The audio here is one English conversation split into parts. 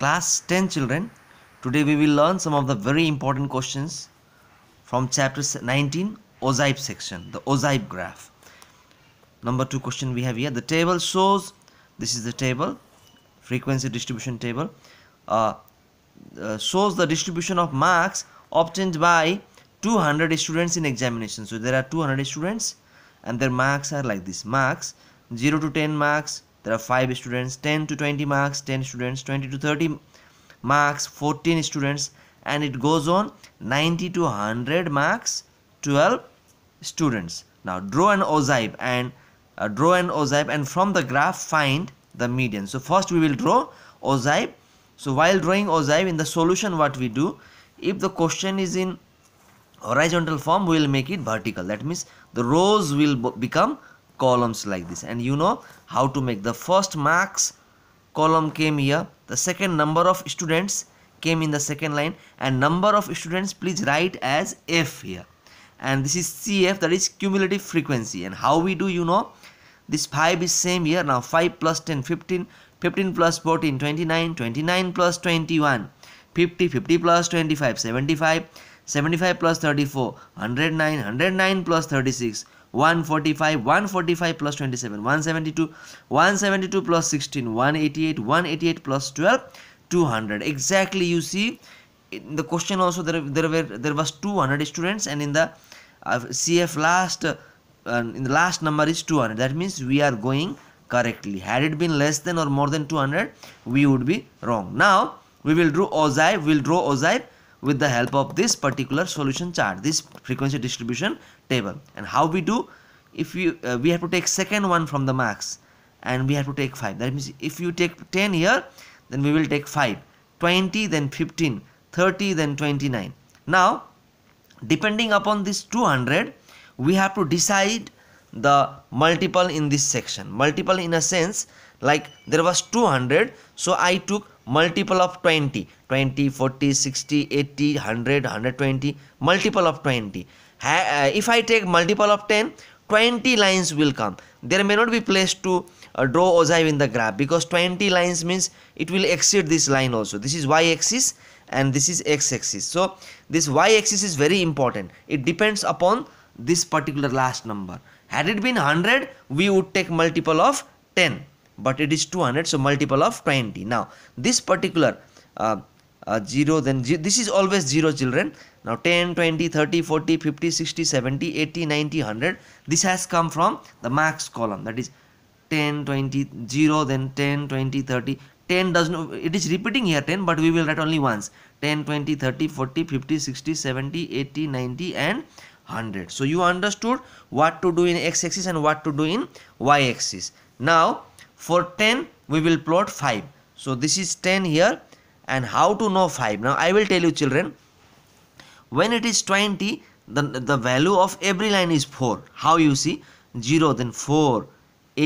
class 10 children today we will learn some of the very important questions from chapter 19 ozybe section the ozybe graph number two question we have here the table shows this is the table frequency distribution table uh, uh, shows the distribution of marks obtained by 200 students in examination so there are 200 students and their marks are like this marks 0 to 10 marks there are 5 students 10 to 20 marks 10 students 20 to 30 marks 14 students and it goes on 90 to 100 marks 12 students now draw an ozybe and uh, draw an ozybe and from the graph find the median so first we will draw ozybe so while drawing ozybe in the solution what we do if the question is in horizontal form we will make it vertical that means the rows will become columns like this and you know how to make the first marks column came here the second number of students came in the second line and number of students please write as F here and this is CF that is cumulative frequency and how we do you know this 5 is same here now 5 plus 10 15 15 plus 14 29 29 plus 21 50 50 plus 25 75 75 plus 34 109 109 plus 36 145 145 plus 27 172 172 plus 16 188 188 plus 12 200 exactly you see in the question also there there were there was 200 students and in the uh, cf last uh, in the last number is 200 that means we are going correctly had it been less than or more than 200 we would be wrong now we will draw ozai we'll draw ozai with the help of this particular solution chart this frequency distribution table and how we do if you uh, we have to take second one from the max and we have to take 5 that means if you take 10 here then we will take 5 20 then 15 30 then 29 now depending upon this 200 we have to decide the multiple in this section multiple in a sense like there was 200 so I took multiple of 20 20 40 60 80 100 120 multiple of 20 uh, if i take multiple of 10 20 lines will come there may not be place to uh, draw ogive in the graph because 20 lines means it will exceed this line also this is y axis and this is x axis so this y axis is very important it depends upon this particular last number had it been 100 we would take multiple of 10 but it is 200 so multiple of 20 now this particular uh, uh, 0 then this is always 0 children now 10 20 30 40 50 60 70 80 90 100 this has come from the max column that is 10 20 0 then 10 20 30 10 does not it is repeating here 10 but we will write only once 10 20 30 40 50 60 70 80 90 and 100 so you understood what to do in x axis and what to do in y axis now for 10 we will plot 5 so this is 10 here and how to know 5 now I will tell you children when it is 20 the, the value of every line is 4 how you see 0 then 4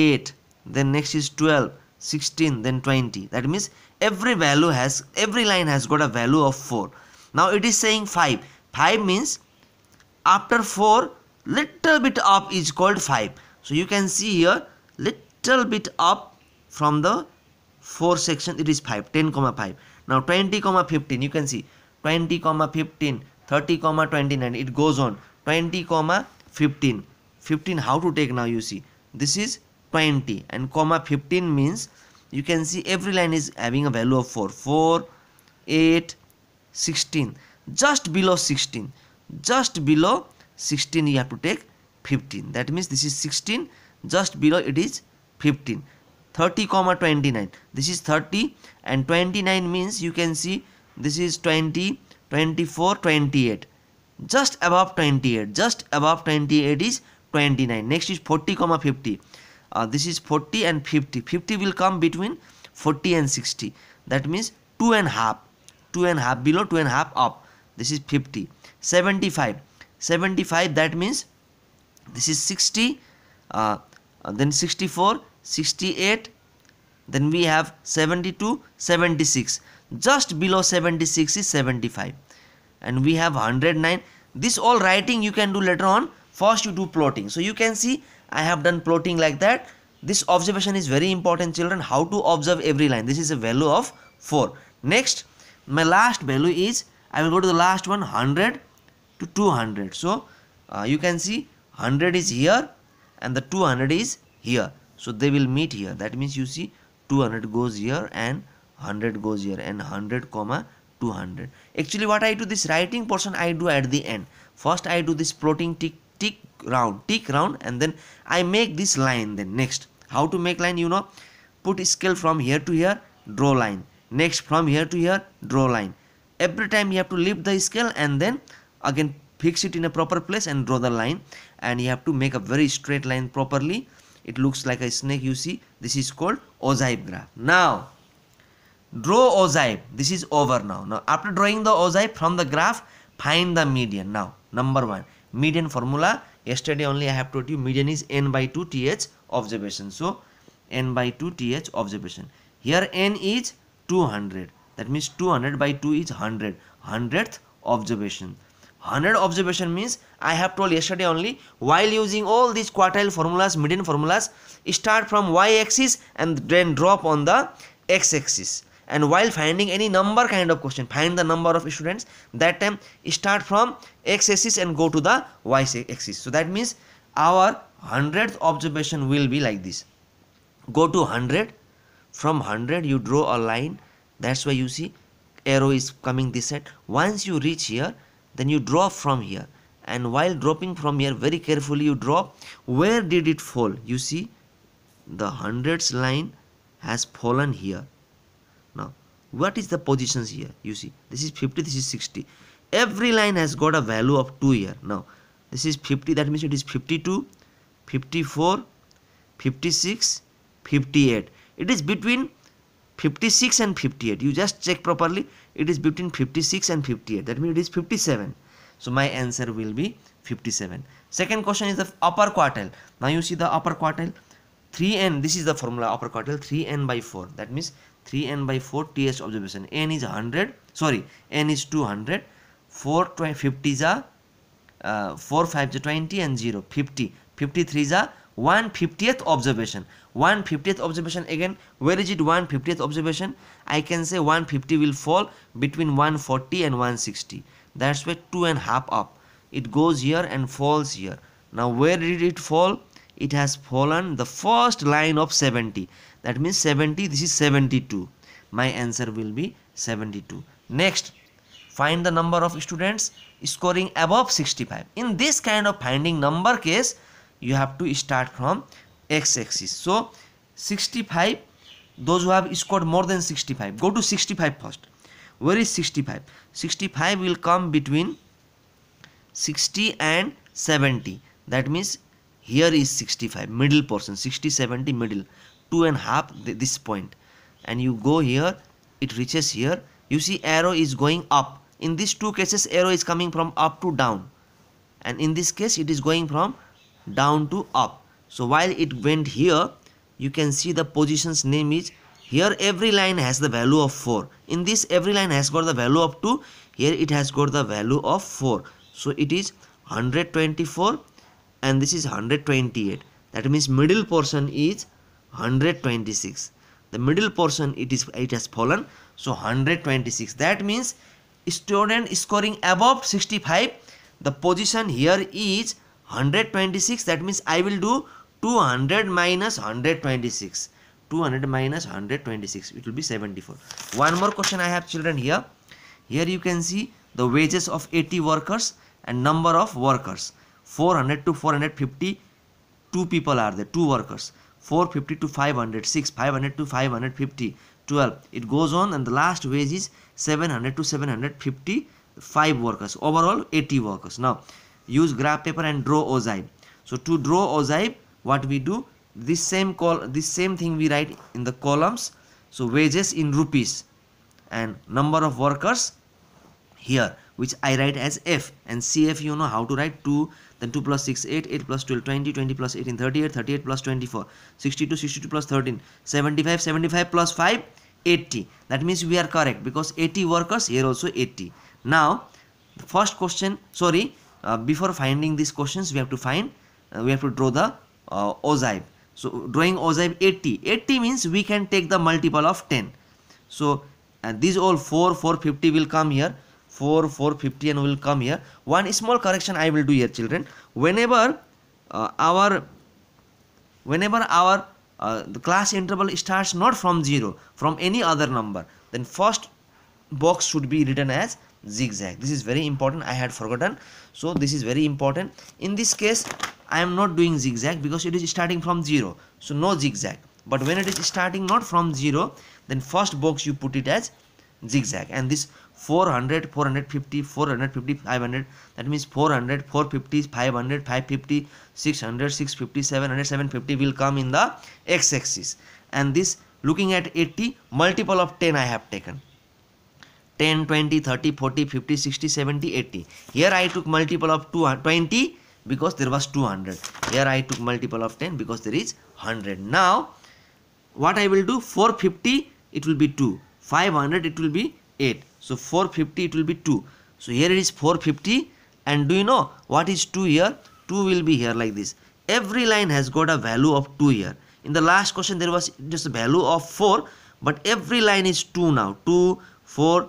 8 then next is 12 16 then 20 that means every value has every line has got a value of 4 now it is saying 5 5 means after 4 little bit up is called 5 so you can see here little little bit up from the 4 section it is 5 10 comma 5 now 20 comma 15 you can see 20 comma 15 30 comma 29 it goes on 20 comma 15 15 how to take now you see this is 20 and comma 15 means you can see every line is having a value of 4 4 8 16 just below 16 just below 16 you have to take 15 that means this is 16 just below it is 15 30 comma 29 this is 30 and 29 means you can see this is 20 24 28 just above 28 just above 28 is 29 next is 40 comma 50 uh, this is 40 and 50 50 will come between 40 and 60 that means two and half two and half below two and half up this is 50 75 75 that means this is 60 uh, uh then 64 68 then we have 72 76 just below 76 is 75 and we have 109 this all writing you can do later on first you do plotting so you can see i have done plotting like that this observation is very important children how to observe every line this is a value of 4 next my last value is i will go to the last one 100 to 200 so uh, you can see 100 is here and the 200 is here so they will meet here that means you see 200 goes here and 100 goes here and 100 comma 200 actually what i do this writing portion i do at the end first i do this plotting tick tick round tick round and then i make this line then next how to make line you know put scale from here to here draw line next from here to here draw line every time you have to lift the scale and then again fix it in a proper place and draw the line and you have to make a very straight line properly it looks like a snake you see this is called ogive graph now draw ogive this is over now now after drawing the ogive from the graph find the median now number one median formula yesterday only i have told you median is n by 2 th observation so n by 2 th observation here n is 200 that means 200 by 2 is 100 100th observation 100 observation means I have told yesterday only while using all these quartile formulas median formulas start from y-axis and then drop on the x-axis and while finding any number kind of question find the number of students that time start from x-axis and go to the y-axis so that means our 100th observation will be like this go to 100 from 100 you draw a line that's why you see arrow is coming this side once you reach here then you drop from here and while dropping from here very carefully you drop where did it fall you see the hundreds line has fallen here now what is the positions here you see this is 50 this is 60 every line has got a value of 2 here now this is 50 that means it is 52 54 56 58 it is between 56 and 58 you just check properly it is between 56 and 58 that means it is 57 so my answer will be 57 second question is the upper quartile now you see the upper quartile 3n this is the formula upper quartile 3n by 4 that means 3n by 4 ts observation n is 100 sorry n is 200 4 50 is a uh, 4 5 is 20 and 0 50 53 is a 150th observation 150th observation again where is it 150th observation i can say 150 will fall between 140 and 160 that's where two and half up it goes here and falls here now where did it fall it has fallen the first line of 70 that means 70 this is 72 my answer will be 72 next find the number of students scoring above 65 in this kind of finding number case you have to start from x-axis so 65 those who have scored more than 65 go to 65 first where is 65 65 will come between 60 and 70 that means here is 65 middle portion 60 70 middle two and half this point and you go here it reaches here you see arrow is going up in these two cases arrow is coming from up to down and in this case it is going from down to up so while it went here you can see the position's name is here every line has the value of 4 in this every line has got the value of 2 here it has got the value of 4 so it is 124 and this is 128 that means middle portion is 126 the middle portion it is it has fallen so 126 that means student scoring above 65 the position here is 126 that means I will do 200 minus 126 200 minus 126 it will be 74 one more question I have children here here you can see the wages of 80 workers and number of workers 400 to 450 two people are there two workers 450 to 500 6 500 to 550 12 it goes on and the last wage is 700 to 750 5 workers overall 80 workers now use graph paper and draw ogive so to draw ogive what we do this same call this same thing we write in the columns so wages in rupees and number of workers here which I write as F and CF you know how to write 2 then 2 plus 6 8 8 plus 12 20 20 plus 18 38 38 plus 24 62 62 plus 13 75 75 plus 5 80 that means we are correct because 80 workers here also 80 now the first question sorry uh, before finding these questions we have to find uh, we have to draw the uh, so drawing ogive 80 80 means we can take the multiple of 10 so and uh, these all 4 450 will come here 4 450 and will come here one small correction i will do here children whenever uh, our whenever our uh, the class interval starts not from 0 from any other number then first box should be written as zigzag this is very important i had forgotten so this is very important in this case i am not doing zigzag because it is starting from zero so no zigzag but when it is starting not from zero then first box you put it as zigzag and this 400 450 450 500 that means 400 450 500 550 600 650 700 750 will come in the x-axis and this looking at 80 multiple of 10 i have taken 10, 20, 30, 40, 50, 60, 70, 80. Here I took multiple of 20 because there was 200. Here I took multiple of 10 because there is 100. Now, what I will do? 450 it will be 2. 500 it will be 8. So, 450 it will be 2. So, here it is 450 and do you know what is 2 here? 2 will be here like this. Every line has got a value of 2 here. In the last question there was just a value of 4 but every line is 2 now. 2, 4,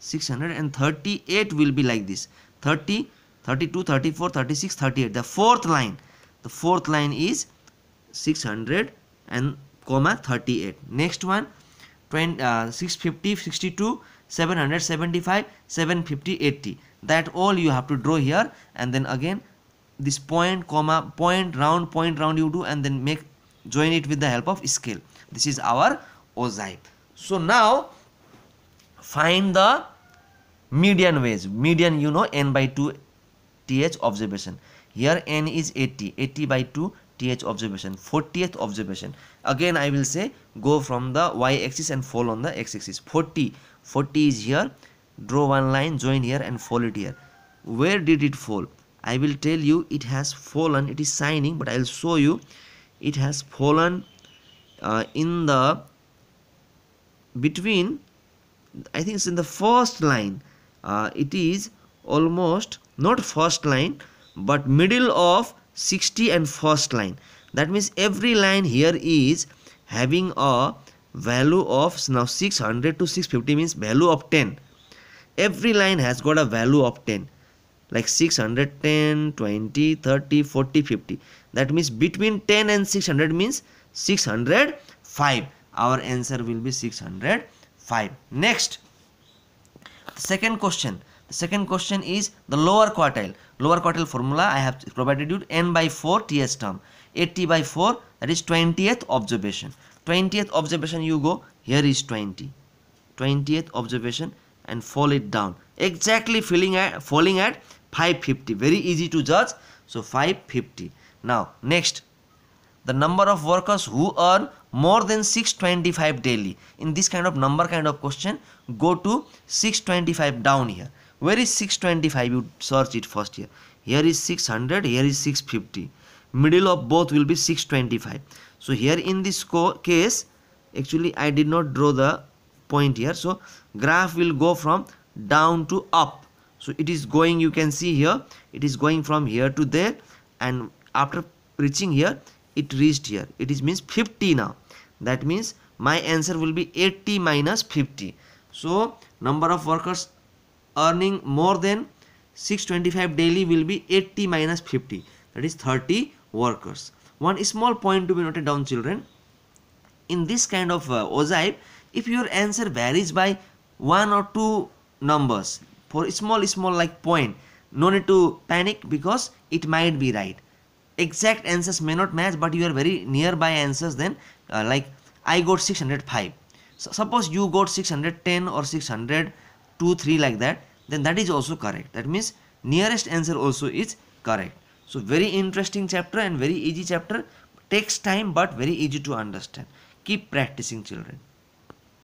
Six hundred and thirty-eight will be like this 30 32 34 36 38 the fourth line the fourth line is 600 and comma 38 next one 20, uh, 650 62 775 750 80 that all you have to draw here and then again this point comma point round point round you do and then make join it with the help of scale this is our ozype so now find the median wage median you know n by 2 th observation here n is 80 80 by 2 th observation 40th observation again i will say go from the y axis and fall on the x axis 40 40 is here draw one line join here and fall it here where did it fall i will tell you it has fallen it is signing but i'll show you it has fallen uh, in the between I think it's in the first line. Uh, it is almost not first line but middle of 60 and first line. That means every line here is having a value of now 600 to 650 means value of 10. Every line has got a value of 10 like 610, 20, 30, 40, 50. That means between 10 and 600 means 605. Our answer will be 605. 5 next the second question the second question is the lower quartile lower quartile formula i have provided you n by 4 ts term 80 by 4 that is 20th observation 20th observation you go here is 20 20th observation and fall it down exactly filling at falling at 550 very easy to judge so 550 now next the number of workers who earn more than 625 daily in this kind of number kind of question go to 625 down here where is 625 you search it first here here is 600 here is 650 middle of both will be 625 so here in this case actually i did not draw the point here so graph will go from down to up so it is going you can see here it is going from here to there and after reaching here it reached here it is means 50 now that means my answer will be 80 minus 50 so number of workers earning more than 625 daily will be 80 minus 50 that is 30 workers one small point to be noted down children in this kind of uh, if your answer varies by one or two numbers for small small like point no need to panic because it might be right exact answers may not match but you are very nearby answers then uh, like I got 605 so suppose you got 610 or 602 3 like that then that is also correct that means nearest answer also is correct so very interesting chapter and very easy chapter takes time but very easy to understand keep practicing children